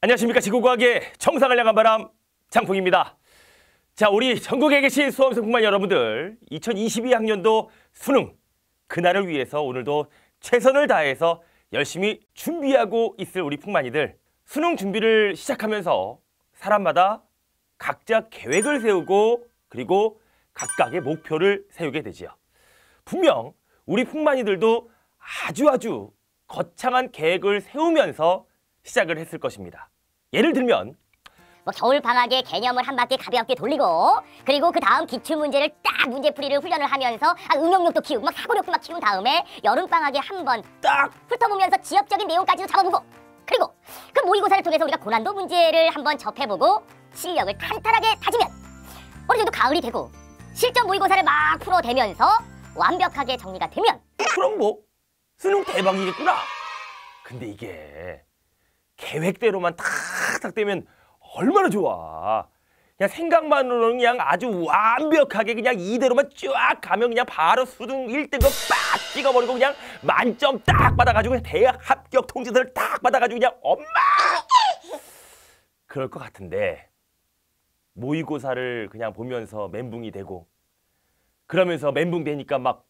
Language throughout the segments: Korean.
안녕하십니까 지구과학의 청상을 향한 바람 장풍입니다. 자 우리 전국에 계신 수험생뿐만 여러분들 2022학년도 수능 그날을 위해서 오늘도 최선을 다해서 열심히 준비하고 있을 우리 풍만이들 수능 준비를 시작하면서 사람마다 각자 계획을 세우고 그리고 각각의 목표를 세우게 되지요. 분명 우리 풍만이들도 아주 아주 거창한 계획을 세우면서 시작을 했을 것입니다. 예를 들면 뭐 겨울 방학의 개념을 한 바퀴 가볍게 돌리고 그리고 그 다음 기출 문제를 딱 문제풀이를 훈련을 하면서 아, 응용력도 키우고 막 사고력도 막 키운 다음에 여름 방학에 한번딱 훑어보면서 지역적인 내용까지도 잡아보고 그리고 그 모의고사를 통해서 우리가 고난도 문제를 한번 접해보고 실력을 탄탄하게 다지면 어느 정도 가을이 되고 실전 모의고사를 막 풀어대면서 완벽하게 정리가 되면 그럼 뭐 수능 대박이겠구나 근데 이게 계획대로만 탁탁 되면 얼마나 좋아 그냥 생각만으로는 그냥 아주 완벽하게 그냥 이대로만 쫙 가면 그냥 바로 수능 1등급 빡 찍어버리고 그냥 만점 딱 받아가지고 대학 합격 통지서를 딱 받아가지고 그냥 엄마 그럴 것 같은데 모의고사를 그냥 보면서 멘붕이 되고 그러면서 멘붕 되니까 막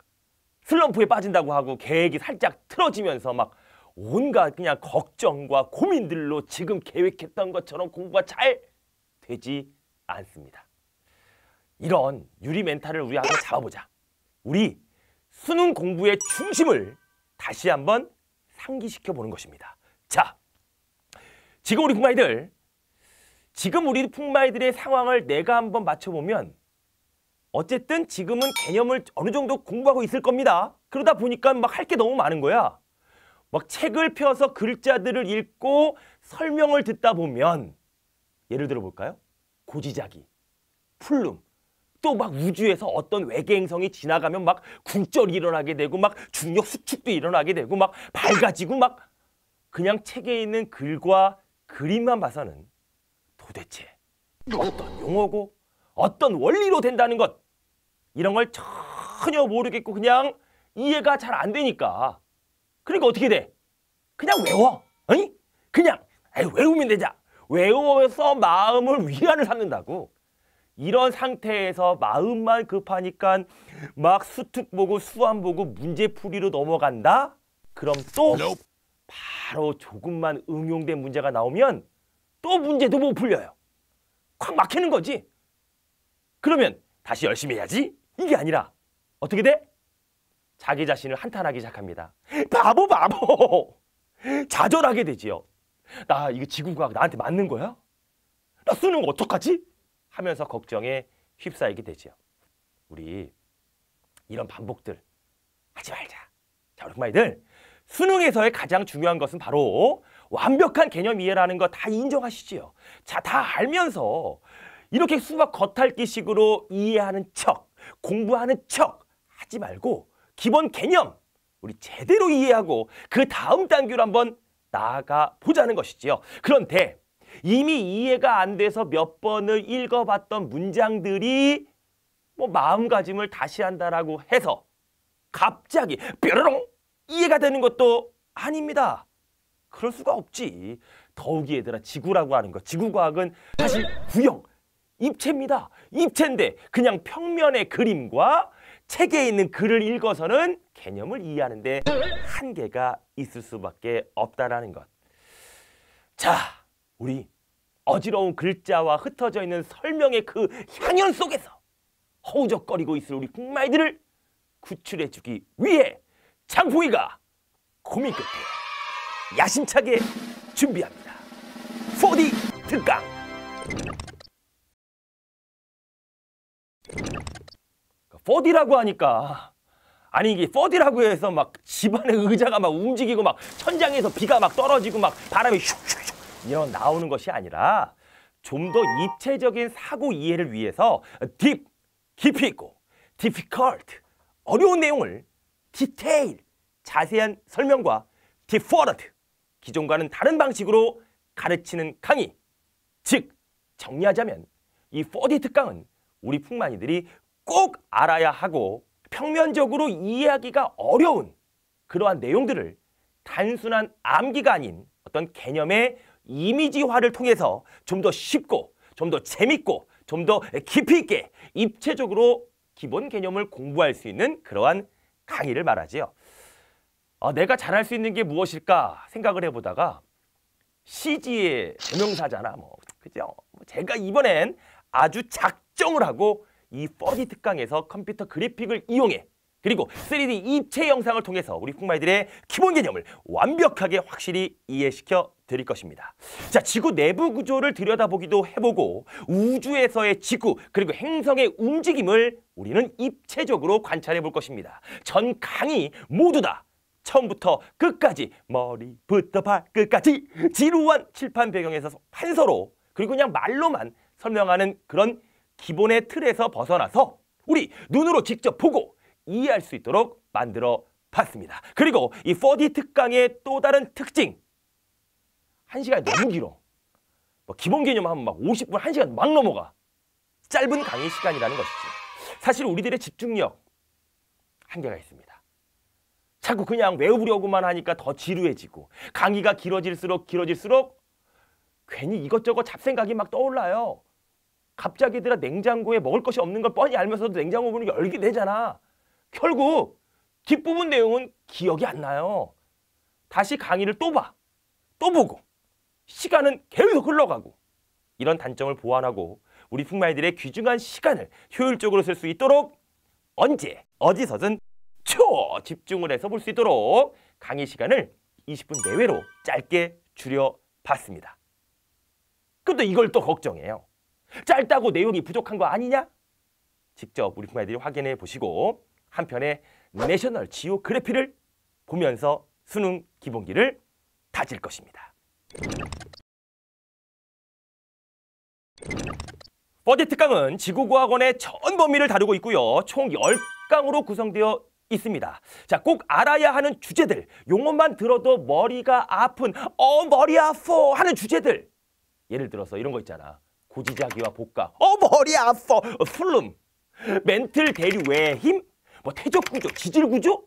슬럼프에 빠진다고 하고 계획이 살짝 틀어지면서 막 온갖 그냥 걱정과 고민들로 지금 계획했던 것처럼 공부가 잘 되지 않습니다. 이런 유리 멘탈을 우리 한번 잡아보자. 우리 수능 공부의 중심을 다시 한번 상기시켜 보는 것입니다. 자, 지금 우리 풍마이들, 지금 우리 풍마이들의 상황을 내가 한번 맞춰보면 어쨌든 지금은 개념을 어느 정도 공부하고 있을 겁니다. 그러다 보니까 막 할 게 너무 많은 거야. 막 책을 펴서 글자들을 읽고 설명을 듣다 보면 예를 들어 볼까요? 고지자기, 풀룸, 또 막 우주에서 어떤 외계 행성이 지나가면 막 굴절이 일어나게 되고 막 중력 수축도 일어나게 되고 막 밝아지고 막 그냥 책에 있는 글과 그림만 봐서는 도대체 어떤 용어고 어떤 원리로 된다는 것 이런 걸 전혀 모르겠고 그냥 이해가 잘 안 되니까 그러니까 어떻게 돼? 그냥 외워 아니? 그냥 아이, 외우면 되자 외워서 마음을 위안을 삼는다고 이런 상태에서 마음만 급하니까 막 수특 보고 수안 보고 문제풀이로 넘어간다? 그럼 또 바로 조금만 응용된 문제가 나오면 또 문제도 못 풀려요 콱 막히는 거지 그러면 다시 열심히 해야지. 이게 아니라 어떻게 돼? 자기 자신을 한탄하기 시작합니다. 바보 바보. 좌절하게 되지요. 나 이거 지구과학 나한테 맞는 거야? 나 쓰는 어떡하지? 하면서 걱정에 휩싸이게 되지요. 우리 이런 반복들 하지 말자. 자, 오랜만이들 수능에서의 가장 중요한 것은 바로 완벽한 개념 이해라는 거 다 인정하시지요. 자, 다 알면서 이렇게 수박 겉핥기식으로 이해하는 척, 공부하는 척 하지 말고 기본 개념 우리 제대로 이해하고 그 다음 단계로 한번 나아가 보자는 것이지요. 그런데 이미 이해가 안 돼서 몇 번을 읽어봤던 문장들이 뭐 마음가짐을 다시 한다라고 해서 갑자기 뾰로롱 이해가 되는 것도 아닙니다. 그럴 수가 없지. 더욱이 얘들아 지구라고 하는 거 지구과학은 사실 구형, 입체입니다. 입체인데 그냥 평면의 그림과 책에 있는 글을 읽어서는 개념을 이해하는데 한계가 있을 수밖에 없다는 것. 자, 우리 어지러운 글자와 흩어져 있는 설명의 그 향연 속에서 허우적거리고 있을 우리 국마들을 구출해주기 위해 장풍이가 고민 끝에 야심차게 준비합니다. 4D 특강! 4D라고 하니까 아니 이게 4D라고 해서 막 집안의 의자가 막 움직이고 막 천장에서 비가 막 떨어지고 막 바람이 슉슉슉 이런 나오는 것이 아니라 좀 더 입체적인 사고 이해를 위해서 딥, 깊이 있고 difficult, 어려운 내용을 디테일, 자세한 설명과 d i f f e r t 기존과는 다른 방식으로 가르치는 강의 즉 정리하자면 이 4D 특강은 우리 풍만이들이 꼭 알아야 하고 평면적으로 이해하기가 어려운 그러한 내용들을 단순한 암기가 아닌 어떤 개념의 이미지화를 통해서 좀 더 쉽고 좀 더 재밌고 좀 더 깊이 있게 입체적으로 기본 개념을 공부할 수 있는 그러한 강의를 말하지요. 아, 내가 잘할 수 있는 게 무엇일까 생각을 해보다가 CG의 대명사잖아. 뭐 그죠? 제가 이번엔 아주 작 측정을 하고 이 4D 특강에서 컴퓨터 그래픽을 이용해 그리고 3D 입체 영상을 통해서 우리 풍마이들의 기본 개념을 완벽하게 확실히 이해시켜 드릴 것입니다. 자, 지구 내부 구조를 들여다보기도 해보고 우주에서의 지구 그리고 행성의 움직임을 우리는 입체적으로 관찰해 볼 것입니다. 전 강의 모두 다 처음부터 끝까지 머리부터 발끝까지 지루한 칠판 배경에서 판서로 그리고 그냥 말로만 설명하는 그런 기본의 틀에서 벗어나서 우리 눈으로 직접 보고 이해할 수 있도록 만들어 봤습니다. 그리고 이 4D 특강의 또 다른 특징. 한 시간이 너무 길어. 뭐 기본 개념 하면 막 50분, 한 시간 막 넘어가. 짧은 강의 시간이라는 것이지. 사실 우리들의 집중력 한계가 있습니다. 자꾸 그냥 외우려고만 하니까 더 지루해지고 강의가 길어질수록 길어질수록 괜히 이것저것 잡생각이 막 떠올라요. 갑자기 들아 냉장고에 먹을 것이 없는 걸 뻔히 알면서도 냉장고 보는 게 열게 되잖아. 결국 뒷부분 내용은 기억이 안 나요. 다시 강의를 또 봐. 또 보고. 시간은 계속 흘러가고. 이런 단점을 보완하고 우리 풍마이들의 귀중한 시간을 효율적으로 쓸 수 있도록 언제 어디서든 초 집중을 해서 볼 수 있도록 강의 시간을 20분 내외로 짧게 줄여봤습니다. 그런데 이걸 또 걱정해요. 짧다고 내용이 부족한 거 아니냐? 직접 우리 부모님들이 확인해 보시고 한편의 내셔널 지오그래피를 보면서 수능 기본기를 다질 것입니다. 버디 특강은 지구과학원의 전 범위를 다루고 있고요. 총 열강으로 구성되어 있습니다. 자, 꼭 알아야 하는 주제들, 용어만 들어도 머리가 아픈, 어, 머리 아파 하는 주제들. 예를 들어서 이런 거 있잖아. 고지자기와 복각. 어 머리 아파. 술름. 어, 멘틀 대류외 힘. 뭐 태적 구조, 지질 구조.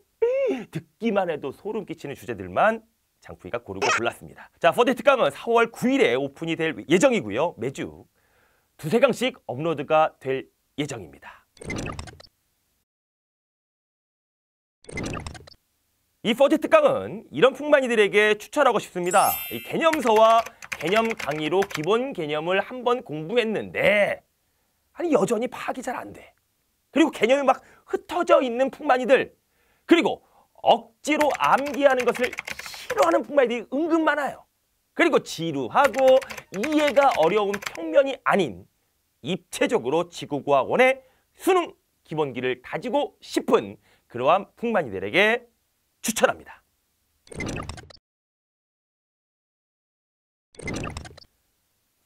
듣기만 해도 소름 끼치는 주제들만 장풍이가 고르고 골랐습니다. 자, 퍼데트 강은 4월 9일에 오픈이 될 예정이고요. 매주 두세 강씩 업로드가 될 예정입니다. 이 퍼제트 강은 이런 풍만이들에게 추천하고 싶습니다. 이 개념서와 개념 강의로 기본 개념을 한번 공부했는데 아니 여전히 파악이 잘 안 돼. 그리고 개념이 막 흩어져 있는 풍만이들 그리고 억지로 암기하는 것을 싫어하는 풍만이들이 은근 많아요. 그리고 지루하고 이해가 어려운 평면이 아닌 입체적으로 지구과학원의 수능 기본기를 가지고 싶은 그러한 풍만이들에게 추천합니다.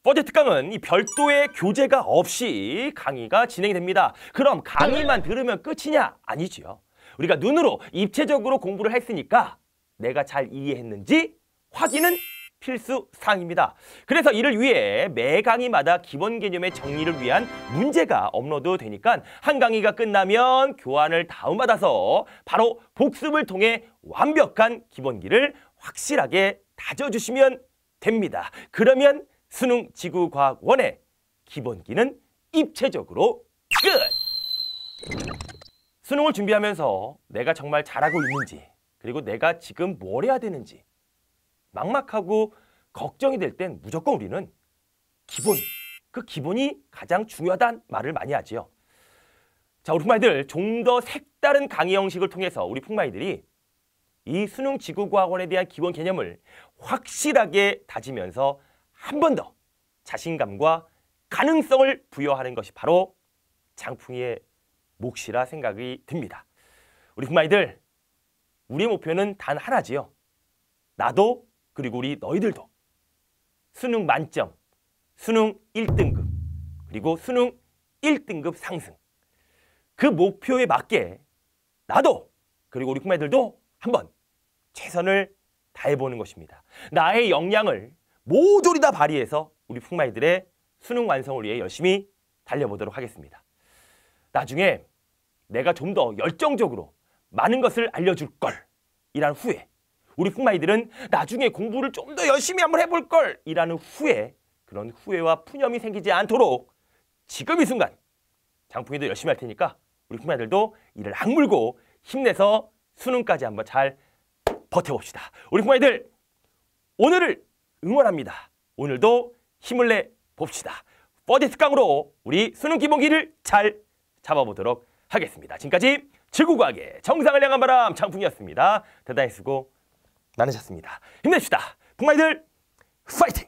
어제 특강은 이 별도의 교재가 없이 강의가 진행이 됩니다. 그럼 강의만 들으면 끝이냐? 아니지요. 우리가 눈으로 입체적으로 공부를 했으니까 내가 잘 이해했는지 확인은 필수 사항입니다. 그래서 이를 위해 매 강의마다 기본 개념의 정리를 위한 문제가 업로드 되니까 한 강의가 끝나면 교환을 다운받아서 바로 복습을 통해 완벽한 기본기를 확실하게 다져주시면 됩니다. 그러면 수능 지구과학원의 기본기는 입체적으로 끝! 수능을 준비하면서 내가 정말 잘하고 있는지 그리고 내가 지금 뭘 해야 되는지 막막하고 걱정이 될 땐 무조건 우리는 기본, 그 기본이 가장 중요하단 말을 많이 하지요. 자, 우리 풍마이들 좀 더 색다른 강의 형식을 통해서 우리 풍마이들이 이 수능 지구과학원에 대한 기본 개념을 확실하게 다지면서 한번더 자신감과 가능성을 부여하는 것이 바로 장풍이의 몫이라 생각이 듭니다. 우리 흑마이들 우리의 목표는 단 하나지요. 나도 그리고 우리 너희들도 수능 만점, 수능 1등급, 그리고 수능 1등급 상승. 그 목표에 맞게 나도 그리고 우리 흑마이들도 한번 최선을 다해보는 것입니다. 나의 역량을 모조리 다 발휘해서 우리 풍마이들의 수능 완성을 위해 열심히 달려보도록 하겠습니다. 나중에 내가 좀 더 열정적으로 많은 것을 알려줄 걸 이란 후에 우리 풍마이들은 나중에 공부를 좀 더 열심히 한번 해볼 걸 이라는 후에 그런 후회와 푸념이 생기지 않도록 지금 이 순간 장풍이도 열심히 할 테니까 우리 풍마이들도 이를 악물고 힘내서 수능까지 한번 잘 버텨봅시다. 우리 풍마이들 오늘을 응원합니다. 오늘도 힘을 내 봅시다. 버디스강으로 우리 수능 기본기를 잘 잡아보도록 하겠습니다. 지금까지 지구과학의 정상을 향한 바람 장풍이었습니다. 대단히 수고 많으셨습니다. 힘내시다. 북마이들 파이팅!